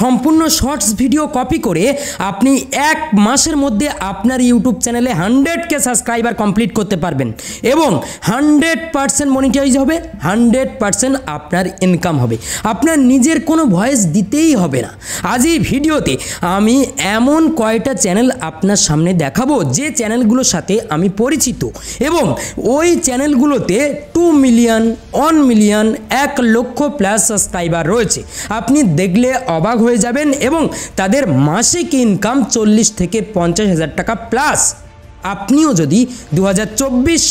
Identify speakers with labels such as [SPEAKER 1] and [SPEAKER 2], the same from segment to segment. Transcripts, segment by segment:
[SPEAKER 1] সম্পূর্ণ shorts video copy করে আপনি এক মাসের মধ্যে আপনার ইউটিউব চ্যানেলে হান্ড্রেডকে সাবস্ক্রাইবার কমপ্লিট করতে পারবেন এবং হান্ড্রেড পারসেন্ট মনিটাইজ হবে হান্ড্রেড পারসেন্ট আপনার ইনকাম হবে আপনার নিজের কোনো ভয়েস দিতেই হবে না আজ এই ভিডিওতে আমি এমন কয়টা চ্যানেল আপনার সামনে দেখাবো যে চ্যানেলগুলোর সাথে আমি পরিচিত এবং ওই চ্যানেলগুলোতে টু মিলিয়ন ওয়ান মিলিয়ন এক লক্ষ প্লাস সাবস্ক্রাইবার রয়েছে আপনি দেখলে অবাক হয়ে যাবেন এবং তাদের মাসিক ইনকাম চল্লিশ থেকে পঞ্চাশ হাজার টাকা প্লাস আপনিও যদি দু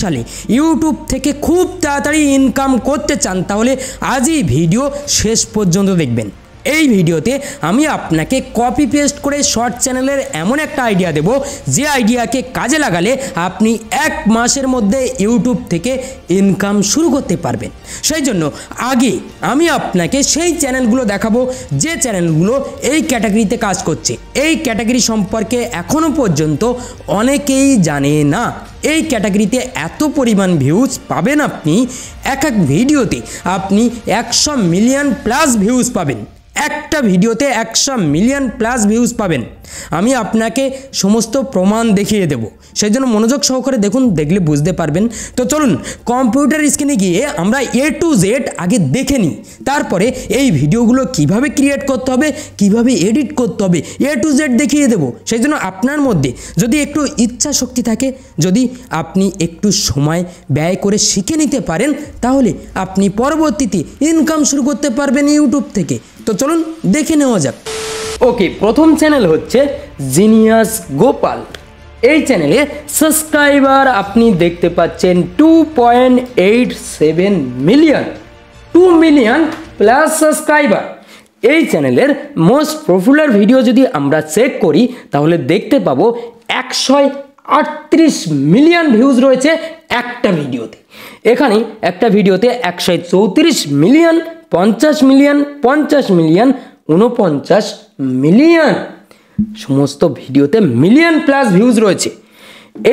[SPEAKER 1] সালে ইউটিউব থেকে খুব তাড়াতাড়ি ইনকাম করতে চান তাহলে আজই ভিডিও শেষ পর্যন্ত দেখবেন এই ভিডিওতে আমি আপনাকে কপি পেস্ট করে শর্ট চ্যানেলের এমন একটা আইডিয়া দেব যে আইডিয়াকে কাজে লাগালে আপনি এক মাসের মধ্যে ইউটিউব থেকে ইনকাম শুরু করতে পারবেন সেই জন্য আগে আমি আপনাকে সেই চ্যানেলগুলো দেখাবো যে চ্যানেলগুলো এই ক্যাটাগরিতে কাজ করছে এই ক্যাটাগরি সম্পর্কে এখনও পর্যন্ত অনেকেই জানে না এই ক্যাটাগরিতে এত পরিমাণ ভিউজ পাবেন আপনি এক এক ভিডিওতে আপনি একশো মিলিয়ন প্লাস ভিউজ পাবেন একটা ভিডিওতে একশো মিলিয়ন প্লাস ভিউজ পাবেন আমি আপনাকে সমস্ত প্রমাণ দেখিয়ে দেব সেই জন্য মনোযোগ সহকারে দেখুন দেখলে বুঝতে পারবেন তো চলুন কম্পিউটার স্ক্রিনে গিয়ে আমরা এ টু জেড আগে দেখে নিই তারপরে এই ভিডিওগুলো কিভাবে ক্রিয়েট করতে হবে কিভাবে এডিট করতে হবে এ টু জেড দেখিয়ে দেব সেই জন্য আপনার মধ্যে যদি একটু ইচ্ছা শক্তি থাকে যদি আপনি একটু সময় ব্যয় করে শিখে নিতে পারেন তাহলে আপনি পরবর্তীতে ইনকাম শুরু করতে পারবেন ইউটিউব থেকে তো চলুন দেখে নেওয়া যাক ওকে প্রথম চ্যানেল হচ্ছে জিনিয়াস গোপাল এই চ্যানেলে সাবস্ক্রাইবার আপনি দেখতে পাচ্ছেন two point eight seven million two million plus subscriber এই চ্যানেলের মোস্ট পপুলার ভিডিও যদি আমরা চেক করি তাহলে দেখতে পাবো একশো আটত্রিশ মিলিয়ন ভিউজ রয়েছে একটা ভিডিওতে এখানে একটা ভিডিওতে একশো চৌত্রিশ মিলিয়ন পঞ্চাশ মিলিয়ন পঞ্চাশ মিলিয়ন উনপঞ্চাশ মিলিয়ন সমস্ত ভিডিওতে মিলিয়ন প্লাস ভিউজ রয়েছে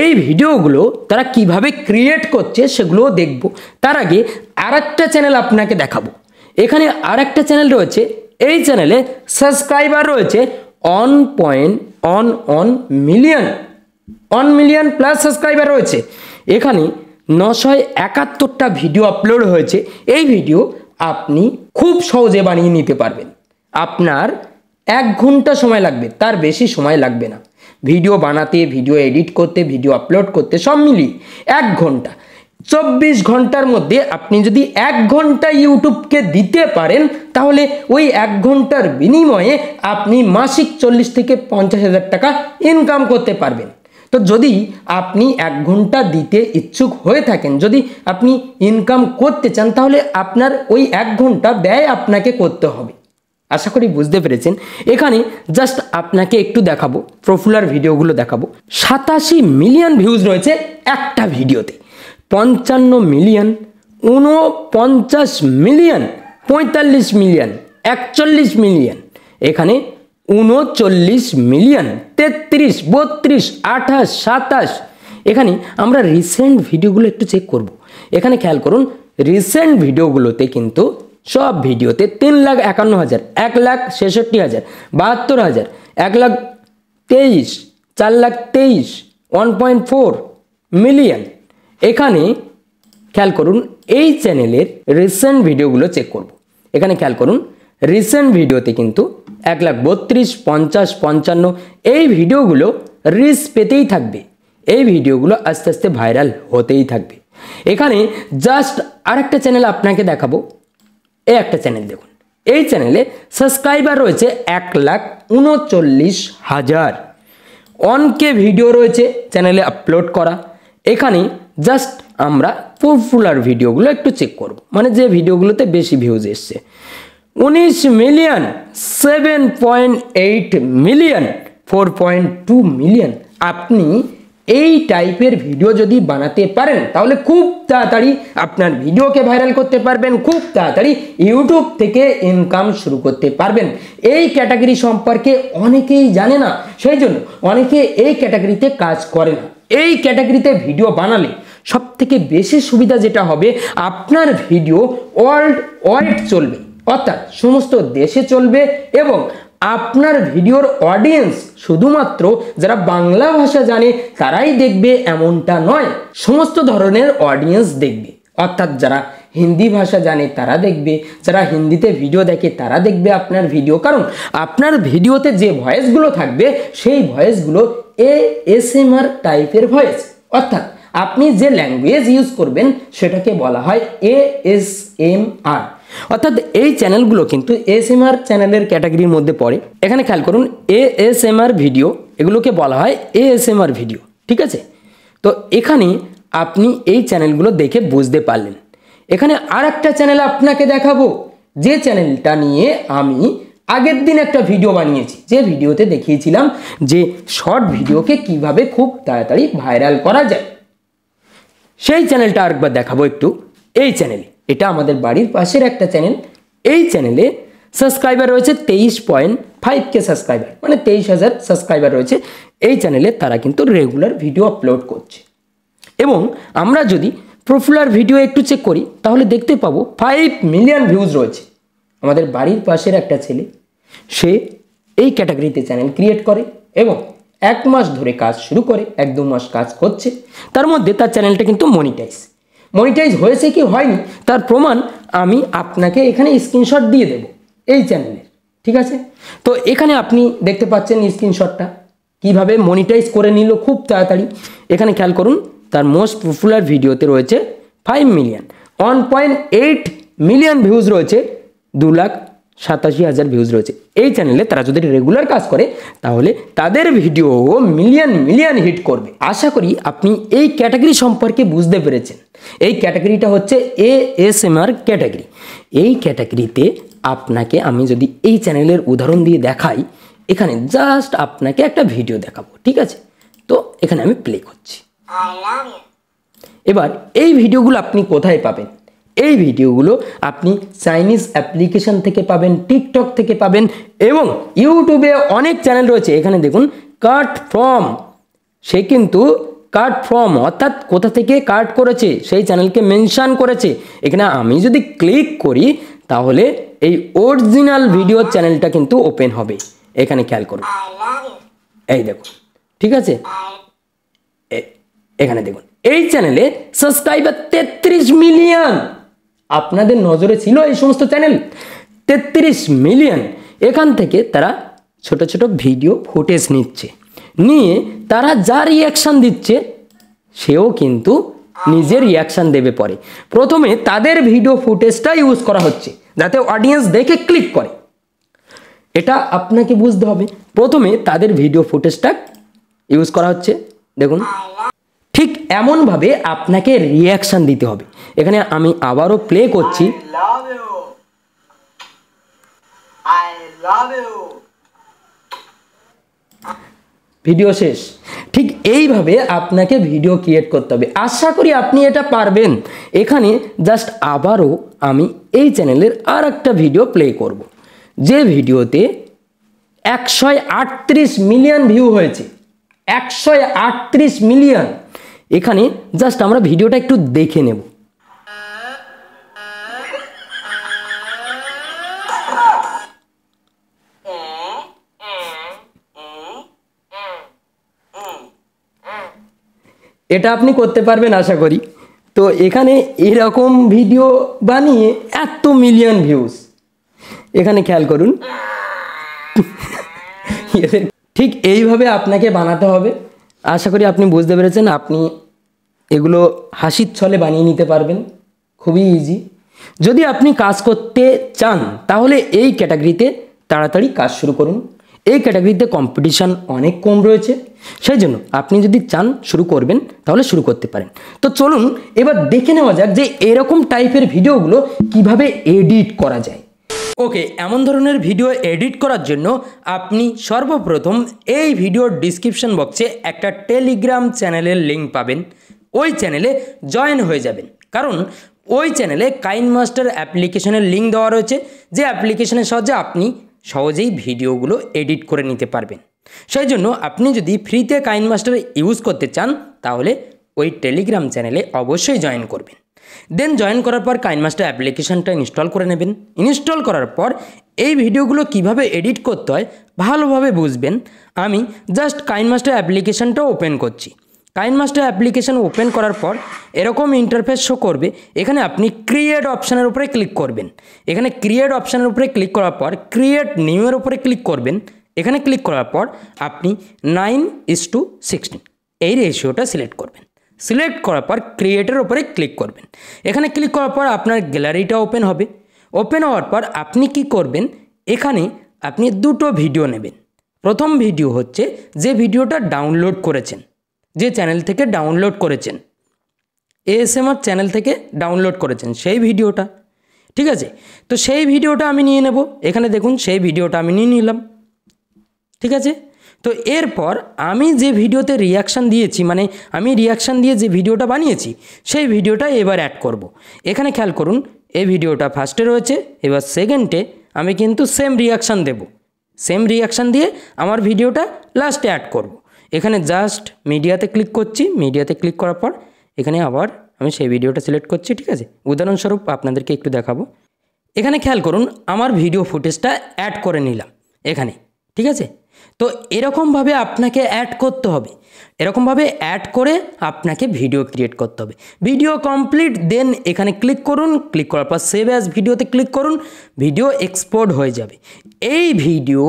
[SPEAKER 1] এই ভিডিওগুলো তারা কিভাবে ক্রিয়েট করছে সেগুলোও দেখব তার আগে আর একটা চ্যানেল আপনাকে দেখাবো এখানে আর একটা চ্যানেল রয়েছে এই চ্যানেলে সাবস্ক্রাইবার রয়েছে one point one one million one million plus subscriber রয়েছে এখানে নশয় একাত্তরটা ভিডিও আপলোড হয়েছে এই ভিডিও আপনি খুব সহজে বানিয়ে নিতে পারবেন আপনার এক ঘন্টা সময় লাগবে তার বেশি সময় লাগবে না ভিডিও বানাতে ভিডিও এডিট করতে ভিডিও আপলোড করতে সব মিলিয়ে এক ঘন্টা চব্বিশ ঘন্টার মধ্যে আপনি যদি এক ঘন্টা ইউটিউবকে দিতে পারেন তাহলে ওই এক ঘন্টার বিনিময়ে আপনি মাসিক চল্লিশ থেকে পঞ্চাশ হাজার টাকা ইনকাম করতে পারবেন তো যদি আপনি এক ঘন্টা দিতে ইচ্ছুক হয়ে থাকেন যদি আপনি ইনকাম করতে চান তাহলে আপনার ওই এক ঘন্টা ব্যয় আপনাকে করতে হবে আশা করি বুঝতে পেরেছেন এখানে জাস্ট আপনাকে একটু দেখাবো প্রফুলার ভিডিওগুলো দেখাবো সাতাশি মিলিয়ন ভিউজ রয়েছে একটা ভিডিওতে পঞ্চান্ন মিলিয়ন উনপঞ্চাশ মিলিয়ন পঁয়তাল্লিশ মিলিয়ন একচল্লিশ মিলিয়ন এখানে উনচল্লিশ মিলিয়ন তেত্রিশ বত্রিশ আঠাশ সাতাশ এখানে আমরা রিসেন্ট ভিডিওগুলো একটু চেক করব। এখানে খেয়াল করুন রিসেন্ট ভিডিওগুলোতে কিন্তু সব ভিডিওতে তিন লাখ একান্ন হাজার এক লাখ ছেষট্টি হাজার বাহাত্তর হাজার এক লাখ তেইশ চার লাখ তেইশ ওয়ান পয়েন্ট ফোর মিলিয়ন এখানে খেয়াল করুন এই চ্যানেলের রিসেন্ট ভিডিওগুলো চেক করব। এখানে খেয়াল করুন রিসেন্ট ভিডিওতে কিন্তু এক লাখ বত্রিশ পঞ্চাশ পঞ্চান্ন এই ভিডিওগুলো রিস পেতেই থাকবে এই ভিডিওগুলো আস্তে আস্তে ভাইরাল হতেই থাকবে এখানে জাস্ট আরেকটা চ্যানেল আপনাকে দেখাবো এই একটা চ্যানেল দেখুন এই চ্যানেলে সাবস্ক্রাইবার রয়েছে এক লাখ উনচল্লিশ হাজার অনকে ভিডিও রয়েছে চ্যানেলে আপলোড করা এখানে জাস্ট আমরা পপুলার ভিডিওগুলো একটু চেক করব মানে যে ভিডিওগুলোতে বেশি ভিউজ এসছে উনিশ million seven point eight million four point two million আপনি এই টাইপের ভিডিও যদি বানাতে পারেন তাহলে খুব তাড়াতাড়ি আপনার ভিডিওকে ভাইরাল করতে পারবেন খুব তাড়াতাড়ি ইউটিউব থেকে ইনকাম শুরু করতে পারবেন এই ক্যাটাগরি সম্পর্কে অনেকেই জানে না সেই জন্য অনেকে এই ক্যাটাগরিতে কাজ করে না এই ক্যাটাগরিতে ভিডিও বানালে সব থেকে বেশি সুবিধা যেটা হবে আপনার ভিডিও ওয়ার্ল্ড ওয়াইড চলবে অর্থাৎ সমস্ত দেশে চলবে এবং আপনার ভিডিওর অডিয়েন্স শুধুমাত্র যারা বাংলা ভাষা জানে তারাই দেখবে এমনটা নয় সমস্ত ধরনের অডিয়েন্স দেখবে অর্থাৎ যারা হিন্দি ভাষা জানে তারা দেখবে যারা হিন্দিতে ভিডিও দেখে তারা দেখবে আপনার ভিডিও কারণ আপনার ভিডিওতে যে ভয়েসগুলো থাকবে সেই ভয়েসগুলো এ এস এম আর টাইপের ভয়েস অর্থাৎ আপনি যে ল্যাঙ্গুয়েজ ইউজ করবেন সেটাকে বলা হয় এ এস এম আর অর্থাৎ এই চ্যানেলগুলো কিন্তু এসএমআর চ্যানেলের ক্যাটাগরির মধ্যে পড়ে এখানে খেয়াল করুন এএসএমআর ভিডিও এগুলোকে বলা হয় এএসএমআর ভিডিও ঠিক আছে তো এখানে আপনি এই চ্যানেলগুলো দেখে বুঝতে পারলেন এখানে আর একটা চ্যানেল আপনাকে দেখাবো যে চ্যানেলটা নিয়ে আমি আগের দিন একটা ভিডিও বানিয়েছি যে ভিডিওতে দেখিয়েছিলাম যে শর্ট ভিডিওকে কিভাবে খুব তাড়াতাড়ি ভাইরাল করা যায় সেই চ্যানেলটা আরেকবার দেখাবো একটু এই চ্যানেলে এটা আমাদের বাড়ির পাশের একটা চ্যানেল এই চ্যানেলে সাবস্ক্রাইবার রয়েছে তেইশ পয়েন্ট ফাইভ কে সাবস্ক্রাইবার মানে তেইশ হাজার সাবস্ক্রাইবার রয়েছে এই চ্যানেলে তারা কিন্তু রেগুলার ভিডিও আপলোড করছে এবং আমরা যদি প্রফুলার ভিডিও একটু চেক করি তাহলে দেখতে পাবো ফাইভ মিলিয়ন ভিউজ রয়েছে আমাদের বাড়ির পাশের একটা ছেলে সে এই ক্যাটাগরিতে চ্যানেল ক্রিয়েট করে এবং এক মাস ধরে কাজ শুরু করে এক দু মাস কাজ করছে তার মধ্যে তার চ্যানেলটা কিন্তু মনিটাইজ মনিটাইজ হয়েছে কি হয়নি তার প্রমাণ আমি আপনাকে এখানে স্ক্রিনশট দিয়ে দেব এই চ্যানেলের ঠিক আছে তো এখানে আপনি দেখতে পাচ্ছেন স্ক্রিনশটটা কিভাবে মনিটাইজ করে নিল খুব তাড়াতাড়ি এখানে খেয়াল করুন তার মোস্ট পপুলার ভিডিওতে রয়েছে five million one point eight million views রয়েছে দু লাখ সাতাশি হাজার ভিউজ রয়েছে এই চ্যানেলে তারা যদি রেগুলার কাজ করে তাহলে তাদের ভিডিও মিলিয়ন মিলিয়ন হিট করবে আশা করি আপনি এই ক্যাটাগরি সম্পর্কে বুঝতে পেরেছেন এই ক্যাটাগরিটা হচ্ছে A S M R category এই ক্যাটাগরিতে আপনাকে আমি যদি এই চ্যানেলের উদাহরণ দিয়ে দেখাই এখানে জাস্ট আপনাকে একটা ভিডিও দেখাবো ঠিক আছে তো এখানে আমি প্লে করছি এবার এই ভিডিওগুলো আপনি কোথায় পাবেন এই ভিডিওগুলো আপনি চাইনিজ অ্যাপ্লিকেশান থেকে পাবেন টিকটক থেকে পাবেন এবং ইউটিউবে অনেক চ্যানেল রয়েছে এখানে দেখুন কাট ফর্ম সে কিন্তু কাট ফর্ম অর্থাৎ কোথা থেকে কাট করেছে সেই চ্যানেলকে মেনশান করেছে এখানে আমি যদি ক্লিক করি তাহলে এই অরিজিনাল ভিডিও চ্যানেলটা কিন্তু ওপেন হবে এখানে খেয়াল করুন এই দেখুন ঠিক আছে এখানে দেখুন এই চ্যানেলে সাবস্ক্রাইবার তেত্রিশ মিলিয়ন আপনাদের নজরে ছিল এই সমস্ত চ্যানেল তেত্রিশ মিলিয়ন এখান থেকে তারা ছোট ছোট ভিডিও ফুটেজ নিচ্ছে নিয়ে তারা যা রিয়াকশান দিচ্ছে সেও কিন্তু নিজের রিয়াকশান দেবে পরে প্রথমে তাদের ভিডিও ফুটেজটা ইউজ করা হচ্ছে যাতে অডিয়েন্স দেখে ক্লিক করে এটা আপনাকে বুঝতে হবে প্রথমে তাদের ভিডিও ফুটেজটা ইউজ করা হচ্ছে দেখুন ঠিক এমনভাবে আপনাকে রিয়াকশান দিতে হবে এখানে আমি আবারও প্লে করছি ভিডিও শেষ ঠিক এইভাবে আপনাকে ভিডিও ক্রিয়েট করতে হবে আশা করি আপনি এটা পারবেন এখানে জাস্ট আবারও আমি এই চ্যানেলের আর একটা ভিডিও প্লে করব। যে ভিডিওতে একশো মিলিয়ন ভিউ হয়েছে একশো মিলিয়ন এখানে জাস্ট আমরা ভিডিওটা একটু দেখে নেব এটা আপনি করতে পারবেন আশা করি তো এখানে এরকম ভিডিও বানিয়ে এত মিলিয়ন ভিউজ এখানে খেয়াল করুন ঠিক এইভাবে আপনাকে বানাতে হবে আশা করি আপনি বুঝতে পেরেছেন আপনি এগুলো হাসির ছলে বানিয়ে নিতে পারবেন খুবই ইজি যদি আপনি কাজ করতে চান তাহলে এই ক্যাটাগরিতে তাড়াতাড়ি কাজ শুরু করুন এই ক্যাটাগরিতে কম্পিটিশান অনেক কম রয়েছে সেই জন্য আপনি যদি চান শুরু করবেন তাহলে শুরু করতে পারেন তো চলুন এবার দেখে নেওয়া যাক যে এরকম টাইপের ভিডিওগুলো কিভাবে এডিট করা যায় ওকে এমন ধরনের ভিডিও এডিট করার জন্য আপনি সর্বপ্রথম এই ভিডিওর ডিসক্রিপশন বক্সে একটা টেলিগ্রাম চ্যানেলের লিঙ্ক পাবেন ওই চ্যানেলে জয়েন হয়ে যাবেন কারণ ওই চ্যানেলে কাইন মাস্টার অ্যাপ্লিকেশনের লিঙ্ক দেওয়া রয়েছে যে অ্যাপ্লিকেশনের সাহায্যে আপনি সহজেই ভিডিওগুলো এডিট করে নিতে পারবেন সেই জন্য আপনি যদি ফ্রিতে কাইন মাস্টার ইউজ করতে চান তাহলে ওই টেলিগ্রাম চ্যানেলে অবশ্যই জয়েন করবেন দেন জয়েন করার পর কাইনমাস্টার অ্যাপ্লিকেশানটা ইনস্টল করে নেবেন ইনস্টল করার পর এই ভিডিওগুলো কিভাবে এডিট করতে হয় ভালোভাবে বুঝবেন আমি জাস্ট কাইনমাস্টার অ্যাপ্লিকেশানটা ওপেন করছি কাইনমাস্টার অ্যাপ্লিকেশান ওপেন করার পর এরকম ইন্টারফেস শো করবে এখানে আপনি ক্রিয়েট অপশানের উপরে ক্লিক করবেন এখানে ক্রিয়েট অপশানের উপরে ক্লিক করার পর ক্রিয়েট নিউয়ের উপরে ক্লিক করবেন এখানে ক্লিক করার পর আপনি নাইন ইস টু সিক্সটিন এই রেশিওটা সিলেক্ট করবেন সিলেক্ট করার পর ক্রিয়েটের ওপরে ক্লিক করবেন এখানে ক্লিক করার পর আপনার গ্যালারিটা ওপেন হবে ওপেন হওয়ার পর আপনি কি করবেন এখানে আপনি দুটো ভিডিও নেবেন প্রথম ভিডিও হচ্ছে যে ভিডিওটা ডাউনলোড করেছেন যে চ্যানেল থেকে ডাউনলোড করেছেন এএসএমআর চ্যানেল থেকে ডাউনলোড করেছেন সেই ভিডিওটা ঠিক আছে তো সেই ভিডিওটা আমি নিয়ে নেব এখানে দেখুন সেই ভিডিওটা আমি নিয়ে নিলাম ঠিক আছে তো এরপর আমি যে ভিডিওতে রিয়াকশান দিয়েছি মানে আমি রিয়াকশান দিয়ে যে ভিডিওটা বানিয়েছি সেই ভিডিওটা এবার অ্যাড করব। এখানে খেয়াল করুন এই ভিডিওটা ফার্স্টে রয়েছে এবার সেকেন্ডে আমি কিন্তু সেম রিয়াকশান দেব সেম রিয়াকশান দিয়ে আমার ভিডিওটা লাস্টে অ্যাড করব। এখানে জাস্ট মিডিয়াতে ক্লিক করছি মিডিয়াতে ক্লিক করার পর এখানে আবার আমি সেই ভিডিওটা সিলেক্ট করছি ঠিক আছে উদাহরণস্বরূপ আপনাদেরকে একটু দেখাবো এখানে খেয়াল করুন আমার ভিডিও ফুটেজটা অ্যাড করে নিলাম এখানে ঠিক আছে তো এরকমভাবে আপনাকে অ্যাড করতে হবে এরকমভাবে অ্যাড করে আপনাকে ভিডিও ক্রিয়েট করতে হবে ভিডিও কমপ্লিট দেন এখানে ক্লিক করুন ক্লিক করার পর সেভ অ্যাজ ভিডিওতে ক্লিক করুন ভিডিও এক্সপোর্ট হয়ে যাবে এই ভিডিও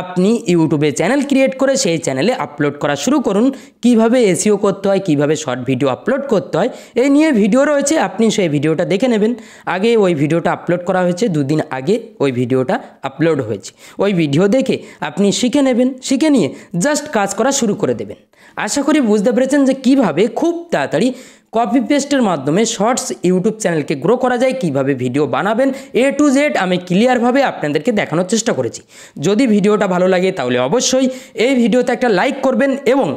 [SPEAKER 1] আপনি ইউটিউবে চ্যানেল ক্রিয়েট করে সেই চ্যানেলে আপলোড করা শুরু করুন কিভাবে এসিও করতে হয় কিভাবে শর্ট ভিডিও আপলোড করতে হয় এই নিয়ে ভিডিও রয়েছে আপনি সেই ভিডিওটা দেখে নেবেন আগে ওই ভিডিওটা আপলোড করা হয়েছে দুদিন আগে ওই ভিডিওটা আপলোড হয়েছে ওই ভিডিও দেখে আপনি শিখে নেবেন শিখে নিয়ে জাস্ট কাজ করা শুরু করে দেবেন আশা করি বুঝতে পেরেছেন যে কিভাবে খুব তাড়াতাড়ি কপি পেস্টের মাধ্যমে শর্টস ইউটিউব চ্যানেলকে গ্রো করা যায় কিভাবে ভিডিও বানাবেন এ টু জেড আমি ক্লিয়ারভাবে আপনাদেরকে দেখানোর চেষ্টা করেছি যদি ভিডিওটা ভালো লাগে তাহলে অবশ্যই এই ভিডিওতে একটা লাইক করবেন এবং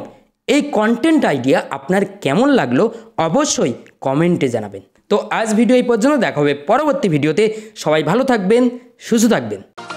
[SPEAKER 1] এই কন্টেন্ট আইডিয়া আপনার কেমন লাগলো অবশ্যই কমেন্টে জানাবেন তো আজ ভিডিও এই পর্যন্ত দেখা হবে পরবর্তী ভিডিওতে সবাই ভালো থাকবেন সুস্থ থাকবেন